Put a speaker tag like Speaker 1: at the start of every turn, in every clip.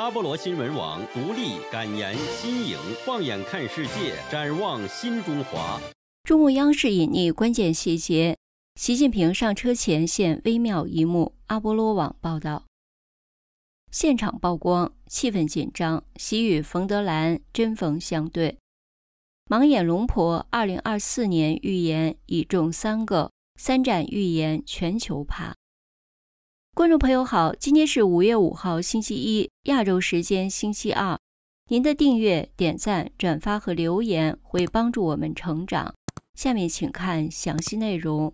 Speaker 1: 阿波罗新闻网独立、感言、新颖，放眼看世界，展望新中华。中目央视隐匿关键细节，习近平上车前现微妙一幕。阿波罗网报道，现场曝光，气氛紧张，习与冯德兰针锋相对。盲眼龙婆，二零二四年预言已中三个，三战预言全球趴。观众朋友好，今天是五月五号，星期一，亚洲时间星期二。您的订阅、点赞、转发和留言会帮助我们成长。下面请看详细内容。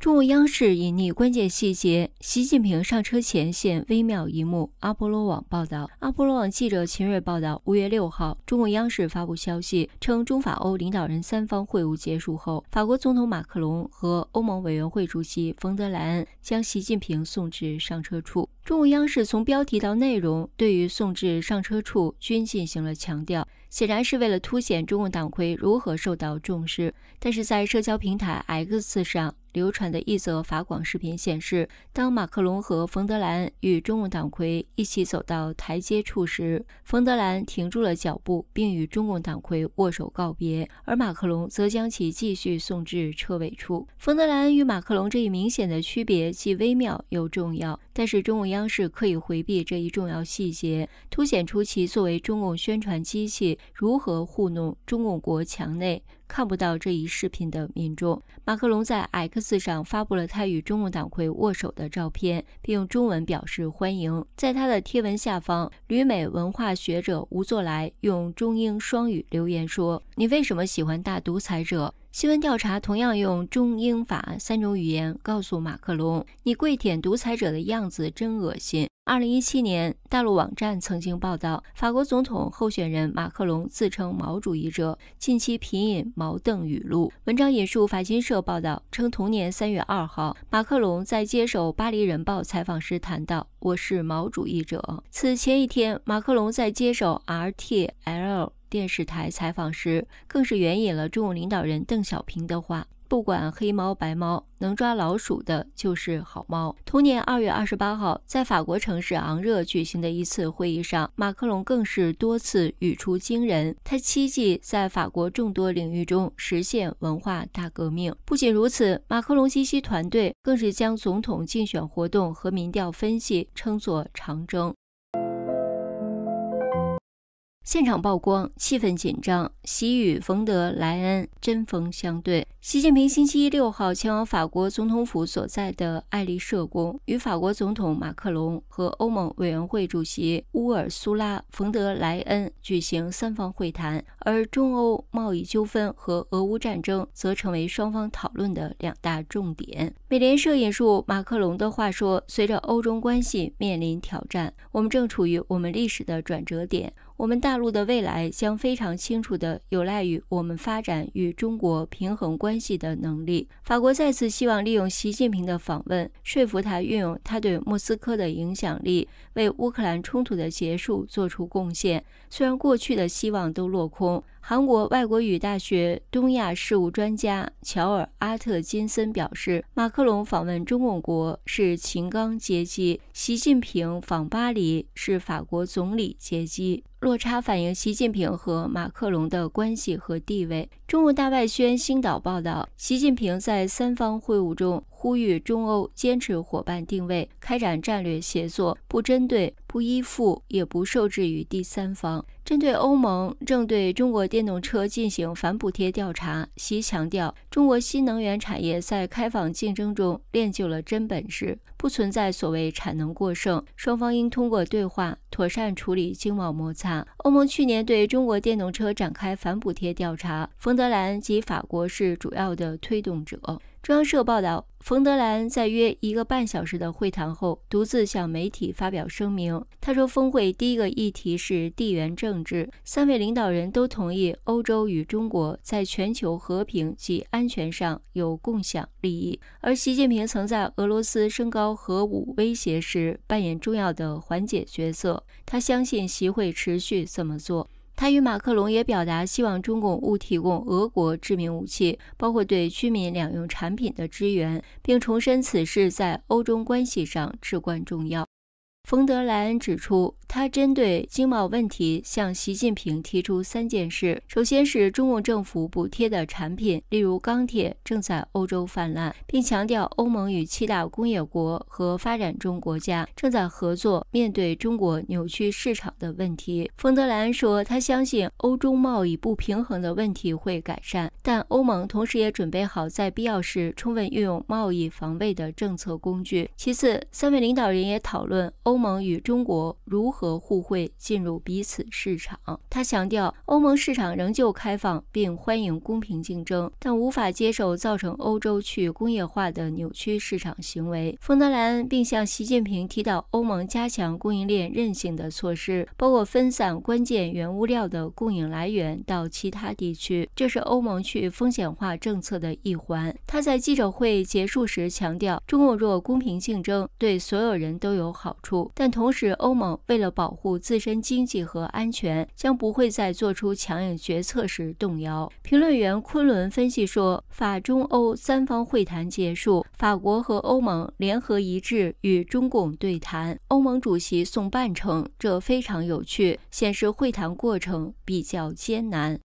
Speaker 1: 中国央视隐匿关键细节，习近平上车前现微妙一幕。阿波罗网报道，阿波罗网记者秦锐报道，五月六号，中共央视发布消息称，中法欧领导人三方会晤结束后，法国总统马克龙和欧盟委员会主席冯德莱恩将习近平送至上车处。中国央视从标题到内容，对于送至上车处均进行了强调，显然是为了凸显中共党魁如何受到重视。但是在社交平台 X 上。流传的一则法广视频显示，当马克龙和冯德兰与中共党魁一起走到台阶处时，冯德兰停住了脚步，并与中共党魁握手告别，而马克龙则将其继续送至车尾处。冯德兰与马克龙这一明显的区别既微妙又重要，但是中共央视刻意回避这一重要细节，凸显出其作为中共宣传机器如何糊弄中共国墙内。看不到这一视频的民众，马克龙在 X 上发布了他与中共党魁握手的照片，并用中文表示欢迎。在他的贴文下方，旅美文化学者吴作来用中英双语留言说：“你为什么喜欢大独裁者？”新闻调查同样用中英法三种语言告诉马克龙：“你跪舔独裁者的样子真恶心。”二零一七年，大陆网站曾经报道，法国总统候选人马克龙自称毛主义者，近期频引毛邓语录。文章引述法新社报道称，同年三月二号，马克龙在接受《巴黎人报》采访时谈到：“我是毛主义者。”此前一天，马克龙在接受 RTL。电视台采访时，更是援引了中共领导人邓小平的话：“不管黑猫白猫，能抓老鼠的就是好猫。”同年二月二十八号，在法国城市昂热举行的一次会议上，马克龙更是多次语出惊人，他希冀在法国众多领域中实现文化大革命。不仅如此，马克龙及其团队更是将总统竞选活动和民调分析称作长征。现场曝光，气氛紧张，习与冯德莱恩针锋相对。习近平星期六号前往法国总统府所在的爱丽舍宫，与法国总统马克龙和欧盟委员会主席乌尔苏拉·冯德莱恩举行三方会谈。而中欧贸易纠纷和俄乌战争则成为双方讨论的两大重点。美联社引述马克龙的话说：“随着欧中关系面临挑战，我们正处于我们历史的转折点。”我们大陆的未来将非常清楚地有赖于我们发展与中国平衡关系的能力。法国再次希望利用习近平的访问，说服他运用他对莫斯科的影响力，为乌克兰冲突的结束做出贡献。虽然过去的希望都落空。韩国外国语大学东亚事务专家乔尔·阿特金森表示，马克龙访问中共国是秦刚接机，习近平访巴黎是法国总理接机，落差反映习近平和马克龙的关系和地位。中国大外宣星岛报道，习近平在三方会晤中。呼吁中欧坚持伙伴定位，开展战略协作，不针对、不依附、也不受制于第三方。针对欧盟正对中国电动车进行反补贴调查，习强调，中国新能源产业在开放竞争中练就了真本事，不存在所谓产能过剩。双方应通过对话妥善处理经贸摩擦。欧盟去年对中国电动车展开反补贴调查，冯德兰及法国是主要的推动者。中央社报道。冯德兰在约一个半小时的会谈后，独自向媒体发表声明。他说，峰会第一个议题是地缘政治，三位领导人都同意欧洲与中国在全球和平及安全上有共享利益。而习近平曾在俄罗斯升高核武威胁时扮演重要的缓解角色。他相信习会持续这么做。他与马克龙也表达希望中共勿提供俄国致命武器，包括对军民两用产品的支援，并重申此事在欧中关系上至关重要。冯德莱恩指出，他针对经贸问题向习近平提出三件事：首先是中共政府补贴的产品，例如钢铁正在欧洲泛滥，并强调欧盟与七大工业国和发展中国家正在合作，面对中国扭曲市场的问题。冯德莱恩说，他相信欧中贸易不平衡的问题会改善，但欧盟同时也准备好在必要时充分运用贸易防卫的政策工具。其次，三位领导人也讨论欧。欧盟与中国如何互惠进入彼此市场？他强调，欧盟市场仍旧开放，并欢迎公平竞争，但无法接受造成欧洲去工业化的扭曲市场行为。冯德莱恩并向习近平提到，欧盟加强供应链韧性的措施，包括分散关键原物料的供应来源到其他地区，这是欧盟去风险化政策的一环。他在记者会结束时强调，中国若公平竞争，对所有人都有好处。但同时，欧盟为了保护自身经济和安全，将不会在做出强硬决策时动摇。评论员昆仑分析说：“法中欧三方会谈结束，法国和欧盟联合一致与中共对谈，欧盟主席送半程，这非常有趣，显示会谈过程比较艰难。”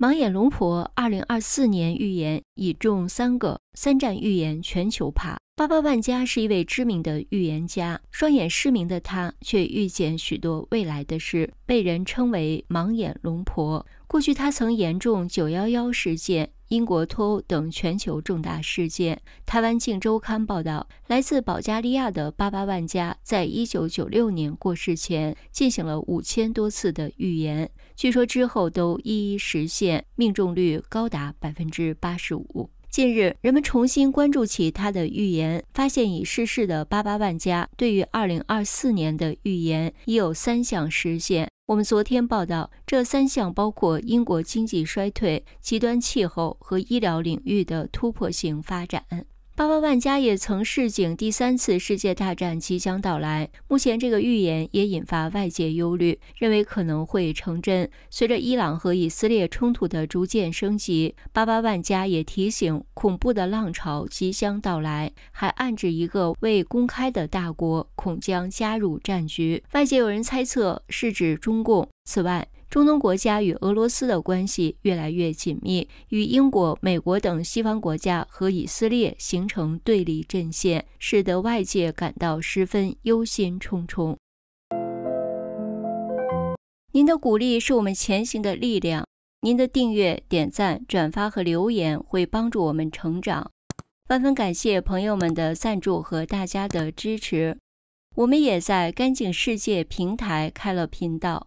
Speaker 1: 盲眼龙婆二零二四年预言已中三个，三战预言全球怕。巴巴万加是一位知名的预言家，双眼失明的他却预见许多未来的事，被人称为“盲眼龙婆”。过去他曾严重“九幺幺事件、英国脱欧等全球重大事件。台湾《镜周刊》报道，来自保加利亚的巴巴万加，在一九九六年过世前，进行了五千多次的预言，据说之后都一一实现，命中率高达百分之八十五。近日，人们重新关注起他的预言，发现已逝世的巴巴万家对于二零二四年的预言已有三项实现。我们昨天报道，这三项包括英国经济衰退、极端气候和医疗领域的突破性发展。巴巴万加也曾示警，第三次世界大战即将到来。目前，这个预言也引发外界忧虑，认为可能会成真。随着伊朗和以色列冲突的逐渐升级，巴巴万加也提醒，恐怖的浪潮即将到来，还暗指一个未公开的大国恐将加入战局。外界有人猜测，是指中共。此外，中东国家与俄罗斯的关系越来越紧密，与英国、美国等西方国家和以色列形成对立阵线，使得外界感到十分忧心忡忡。您的鼓励是我们前行的力量，您的订阅、点赞、转发和留言会帮助我们成长，万分感谢朋友们的赞助和大家的支持。我们也在干净世界平台开了频道。